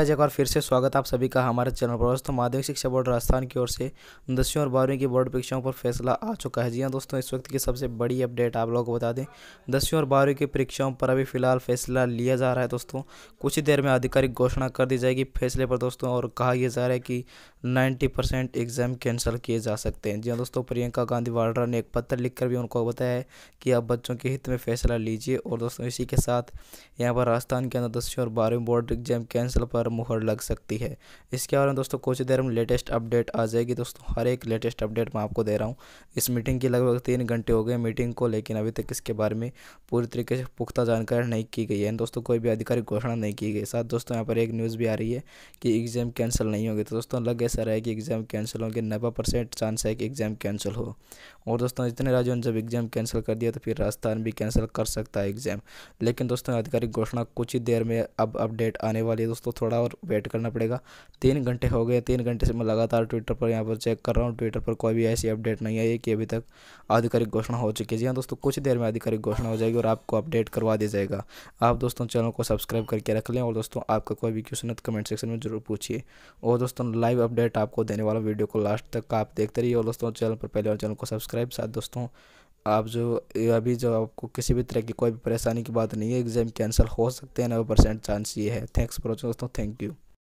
एक बार फिर से स्वागत आप सभी का हमारे चैनल पर दोस्तों माध्यमिक शिक्षा बोर्ड राजस्थान की ओर से दसवीं और बारहवीं की बोर्ड परीक्षाओं पर फैसला आ चुका है जी हाँ दोस्तों इस वक्त की सबसे बड़ी अपडेट आप लोगों को बता दें दसवीं और बारहवीं की परीक्षाओं पर अभी फिलहाल फैसला लिया जा रहा है दोस्तों कुछ ही देर में आधिकारिक घोषणा कर दी जाएगी फैसले पर दोस्तों और कहा यह जा रहा है कि नाइन्टी एग्जाम कैंसिल किए जा सकते हैं जी हाँ दोस्तों प्रियंका गांधी वाड्रा ने एक पत्र लिख भी उनको बताया है कि आप बच्चों के हित में फैसला लीजिए और दोस्तों इसी के साथ यहाँ पर राजस्थान के अंदर दसवीं और बारहवीं बोर्ड एग्जाम कैंसिल पर पर मुहर लग सकती है इसके बारे में दोस्तों कुछ देर में लेटेस्ट अपडेट आ जाएगी दोस्तों हर एक लेटेस्ट अपडेट मैं आपको दे रहा हूँ इस मीटिंग की लगभग तीन घंटे हो गए मीटिंग को लेकिन अभी तक इसके बारे में पूरी तरीके से पुख्ता जानकारी नहीं की गई है दोस्तों कोई भी आधिकारिक घोषणा नहीं की गई साथ दोस्तों यहाँ पर एक न्यूज़ भी आ रही है कि एग्ज़ाम कैंसिल नहीं होगी तो दोस्तों लग ऐसा रहा है कि एग्ज़ाम कैंसिल होंगे नब्बे चांस है कि एग्ज़ाम कैंसिल हो और दोस्तों इतने राज्यों ने जब एग्ज़ाम कैंसिल कर दिया तो फिर राजस्थान भी कैंसिल कर सकता है एग्ज़ाम लेकिन दोस्तों आधिकारिक घोषणा कुछ ही देर में अब अपडेट आने वाली है दोस्तों थोड़ा पड़ा और वेट करना पड़ेगा तीन घंटे हो गए तीन घंटे से मैं लगातार ट्विटर पर यहाँ पर चेक कर रहा हूँ ट्विटर पर कोई भी ऐसी अपडेट नहीं आई कि अभी तक आधिकारिक घोषणा हो चुकी है जी हाँ दोस्तों कुछ देर में आधिकारिक घोषणा हो जाएगी और आपको अपडेट करवा दिया जाएगा आप दोस्तों चैनल को सब्सक्राइब करके रख लें और दोस्तों आपका कोई भी क्वेश्चन तो कमेंट सेक्शन में जरूर पूछिए और दोस्तों लाइव अपडेट आपको देने वाला वीडियो को लास्ट तक आप देखते रहिए और दोस्तों चैनल पर पहले और चैनल को सब्सक्राइब साथ दोस्तों आप जो अभी जो आपको किसी भी तरह की कोई भी परेशानी की बात नहीं है एग्ज़ाम कैंसिल हो सकते हैं नब्बे परसेंट चांस ये है थैंक्स फॉर वॉचिंग दोस्तों थैंक यू